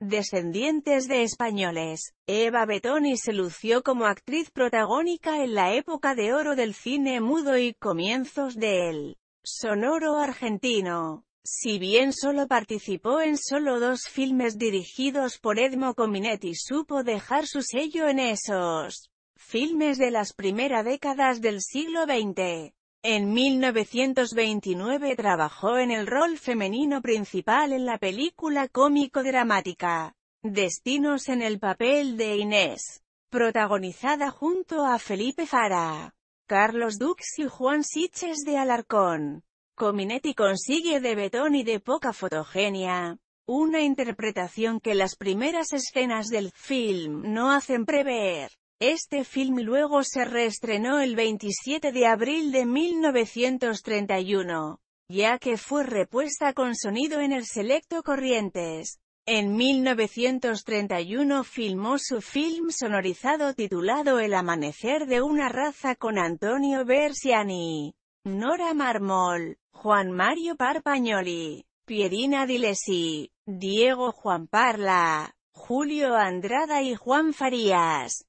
descendientes de españoles. Eva Betoni se lució como actriz protagónica en la época de oro del cine mudo y comienzos del sonoro argentino. Si bien solo participó en solo dos filmes dirigidos por Edmo Cominetti supo dejar su sello en esos filmes de las primeras décadas del siglo XX. En 1929 trabajó en el rol femenino principal en la película cómico-dramática Destinos en el papel de Inés, protagonizada junto a Felipe Fara, Carlos Dux y Juan Siches de Alarcón. Cominetti consigue de betón y de poca fotogenia, una interpretación que las primeras escenas del film no hacen prever. Este film luego se reestrenó el 27 de abril de 1931, ya que fue repuesta con sonido en el Selecto Corrientes. En 1931 filmó su film sonorizado titulado El amanecer de una raza con Antonio Bersiani, Nora Marmol, Juan Mario Parpañoli, Pierina Dilesi, Diego Juan Parla, Julio Andrada y Juan Farías.